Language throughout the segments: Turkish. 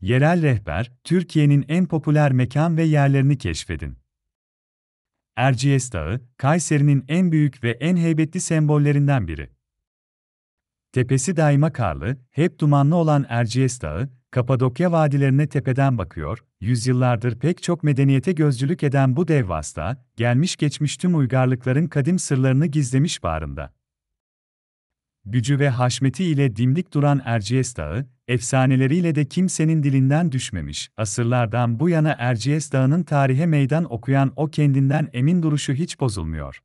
Yerel rehber, Türkiye'nin en popüler mekan ve yerlerini keşfedin. Erciyes Dağı, Kayseri'nin en büyük ve en heybetli sembollerinden biri. Tepesi daima karlı, hep dumanlı olan Erciyes Dağı, Kapadokya vadilerine tepeden bakıyor, yüzyıllardır pek çok medeniyete gözcülük eden bu devvasta, gelmiş geçmiş tüm uygarlıkların kadim sırlarını gizlemiş bağrında gücü ve haşmeti ile dimdik duran Erciyes Dağı, efsaneleriyle de kimsenin dilinden düşmemiş. Asırlardan bu yana Erciyes Dağı'nın tarihe meydan okuyan o kendinden emin duruşu hiç bozulmuyor.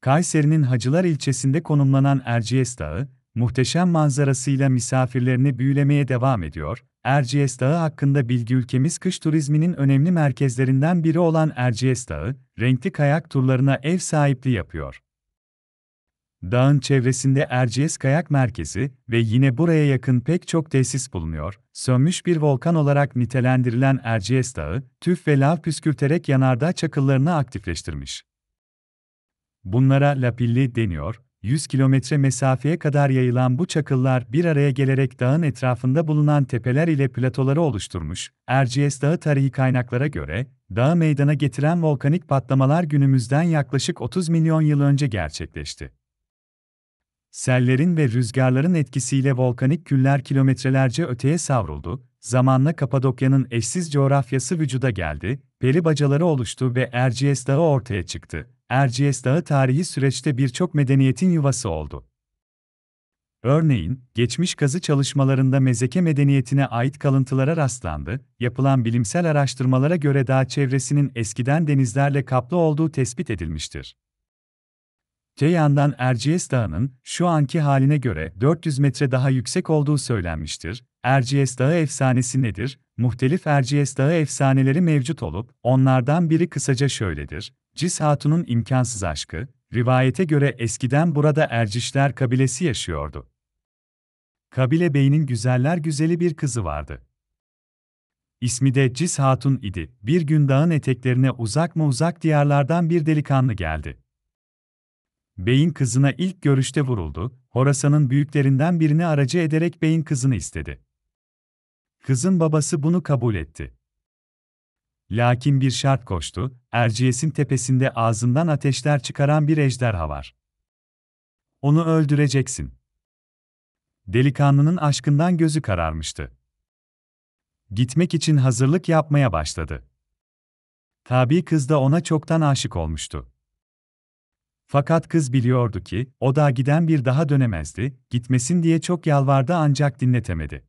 Kayseri'nin Hacılar ilçesinde konumlanan Erciyes Dağı, muhteşem manzarasıyla misafirlerini büyülemeye devam ediyor. Erciyes Dağı hakkında bilgi ülkemiz kış turizminin önemli merkezlerinden biri olan Erciyes Dağı, renkli kayak turlarına ev sahipliği yapıyor. Dağın çevresinde Erciyes Kayak Merkezi ve yine buraya yakın pek çok tesis bulunuyor. Sönmüş bir volkan olarak nitelendirilen Erciyes Dağı, tüf ve lav püskürterek yanardağ çakıllarını aktifleştirmiş. Bunlara lapilli deniyor. 100 kilometre mesafeye kadar yayılan bu çakıllar bir araya gelerek dağın etrafında bulunan tepeler ile platoları oluşturmuş. Erciyes Dağı tarihi kaynaklara göre, dağı meydana getiren volkanik patlamalar günümüzden yaklaşık 30 milyon yıl önce gerçekleşti. Sellerin ve rüzgarların etkisiyle volkanik küller kilometrelerce öteye savruldu, zamanla Kapadokya'nın eşsiz coğrafyası vücuda geldi, peri bacaları oluştu ve Erciyes Dağı ortaya çıktı. Erciyes Dağı tarihi süreçte birçok medeniyetin yuvası oldu. Örneğin, geçmiş kazı çalışmalarında mezeke medeniyetine ait kalıntılara rastlandı, yapılan bilimsel araştırmalara göre dağ çevresinin eskiden denizlerle kaplı olduğu tespit edilmiştir. Te Erciyes Dağı'nın şu anki haline göre 400 metre daha yüksek olduğu söylenmiştir. Erciyes Dağı efsanesi nedir? Muhtelif Erciyes Dağı efsaneleri mevcut olup, onlardan biri kısaca şöyledir. Cis Hatun'un imkansız aşkı, rivayete göre eskiden burada Ercişler kabilesi yaşıyordu. Kabile beyinin güzeller güzeli bir kızı vardı. İsmi de Cis Hatun idi. Bir gün dağın eteklerine uzak mı uzak diyarlardan bir delikanlı geldi. Bey'in kızına ilk görüşte vuruldu, Horasan'ın büyüklerinden birini aracı ederek Bey'in kızını istedi. Kızın babası bunu kabul etti. Lakin bir şart koştu, Erciyes'in tepesinde ağzından ateşler çıkaran bir ejderha var. Onu öldüreceksin. Delikanlının aşkından gözü kararmıştı. Gitmek için hazırlık yapmaya başladı. Tabi kız da ona çoktan aşık olmuştu. Fakat kız biliyordu ki, o da giden bir daha dönemezdi, gitmesin diye çok yalvardı ancak dinletemedi.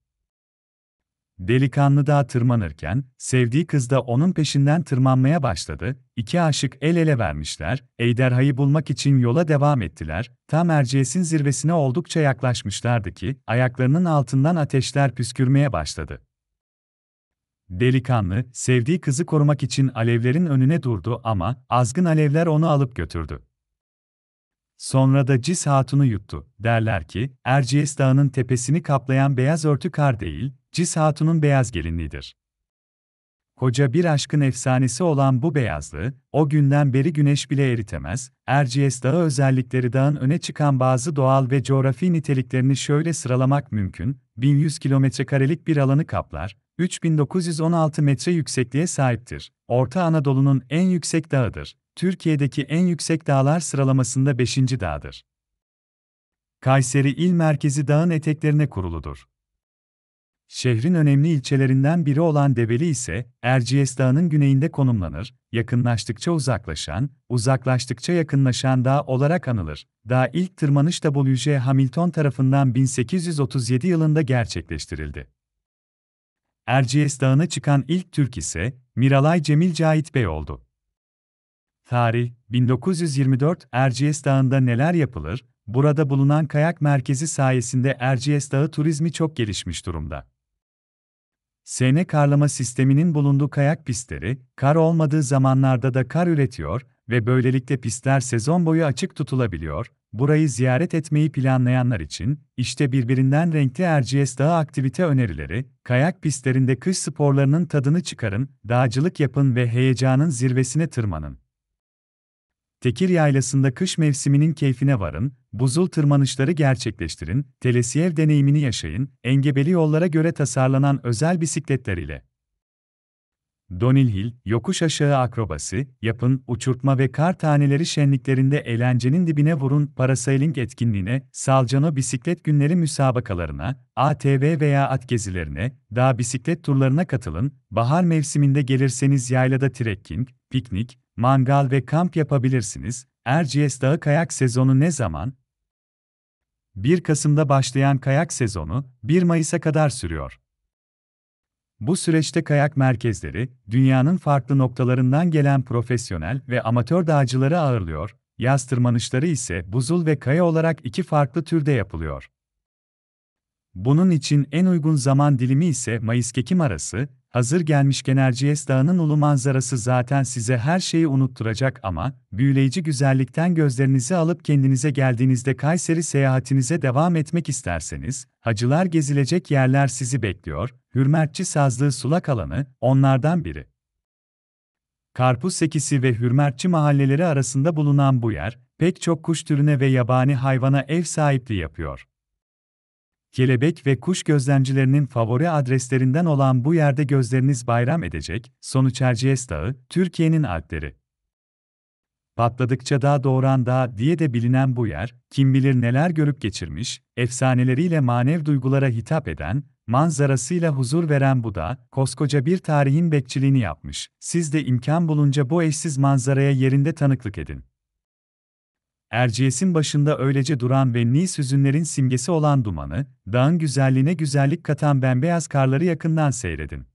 Delikanlı dağa tırmanırken, sevdiği kız da onun peşinden tırmanmaya başladı, iki aşık el ele vermişler, Eyderha'yı bulmak için yola devam ettiler, tam Erciyes'in zirvesine oldukça yaklaşmışlardı ki, ayaklarının altından ateşler püskürmeye başladı. Delikanlı, sevdiği kızı korumak için alevlerin önüne durdu ama, azgın alevler onu alıp götürdü. Sonra da Cis Hatun'u yuttu. Derler ki, Erciyes Dağı'nın tepesini kaplayan beyaz örtü kar değil, Cis Hatun'un beyaz gelinliğidir. Koca bir aşkın efsanesi olan bu beyazlığı, o günden beri güneş bile eritemez, Erciyes Dağı özellikleri dağın öne çıkan bazı doğal ve coğrafi niteliklerini şöyle sıralamak mümkün, 1100 kilometrekarelik bir alanı kaplar, 3916 metre yüksekliğe sahiptir, Orta Anadolu'nun en yüksek dağıdır, Türkiye'deki en yüksek dağlar sıralamasında 5. dağdır. Kayseri il merkezi dağın eteklerine kuruludur. Şehrin önemli ilçelerinden biri olan Develi ise Erciyes Dağı'nın güneyinde konumlanır, yakınlaştıkça uzaklaşan, uzaklaştıkça yakınlaşan dağ olarak anılır. Dağ ilk tırmanış W.J. Hamilton tarafından 1837 yılında gerçekleştirildi. Erciyes Dağı'na çıkan ilk Türk ise Miralay Cemil Cahit Bey oldu. Tarih 1924 Erciyes Dağı'nda neler yapılır? Burada bulunan kayak merkezi sayesinde Erciyes Dağı turizmi çok gelişmiş durumda. Sene karlama sisteminin bulunduğu kayak pistleri, kar olmadığı zamanlarda da kar üretiyor ve böylelikle pistler sezon boyu açık tutulabiliyor. Burayı ziyaret etmeyi planlayanlar için işte birbirinden renkli Erciyes Dağı aktivite önerileri, kayak pistlerinde kış sporlarının tadını çıkarın, dağcılık yapın ve heyecanın zirvesine tırmanın. Tekir Yaylası'nda kış mevsiminin keyfine varın, buzul tırmanışları gerçekleştirin, telesiyev deneyimini yaşayın, engebeli yollara göre tasarlanan özel bisikletler ile. Donil Hill, yokuş aşağı akrobasi, yapın, uçurtma ve kar taneleri şenliklerinde eğlencenin dibine vurun, parasailing etkinliğine, salcano bisiklet günleri müsabakalarına, ATV veya at gezilerine, dağ bisiklet turlarına katılın, bahar mevsiminde gelirseniz yaylada trekking, piknik, mangal ve kamp yapabilirsiniz. Erciyes Dağı kayak sezonu ne zaman? 1 Kasım'da başlayan kayak sezonu, 1 Mayıs'a kadar sürüyor. Bu süreçte kayak merkezleri, dünyanın farklı noktalarından gelen profesyonel ve amatör dağcıları ağırlıyor, yaz tırmanışları ise buzul ve kaya olarak iki farklı türde yapılıyor. Bunun için en uygun zaman dilimi ise Mayıs-Ekim arası, Hazır gelmişken Erciyes Dağı'nın ulu manzarası zaten size her şeyi unutturacak ama, büyüleyici güzellikten gözlerinizi alıp kendinize geldiğinizde Kayseri seyahatinize devam etmek isterseniz, hacılar gezilecek yerler sizi bekliyor, Hürmertçi Sazlığı Sulak Alanı, onlardan biri. Karpuz Sekisi ve Hürmertçi mahalleleri arasında bulunan bu yer, pek çok kuş türüne ve yabani hayvana ev sahipliği yapıyor. Kelebek ve kuş gözlemcilerinin favori adreslerinden olan bu yerde gözleriniz bayram edecek, sonuç Erciyes Dağı, Türkiye'nin Alpleri. Patladıkça daha doğuran dağ diye de bilinen bu yer, kim bilir neler görüp geçirmiş, efsaneleriyle manev duygulara hitap eden, manzarasıyla huzur veren bu da, koskoca bir tarihin bekçiliğini yapmış. Siz de imkan bulunca bu eşsiz manzaraya yerinde tanıklık edin. Erciyes'in başında öylece duran ve Nice hüzünlerin simgesi olan dumanı, dağın güzelliğine güzellik katan bembeyaz karları yakından seyredin.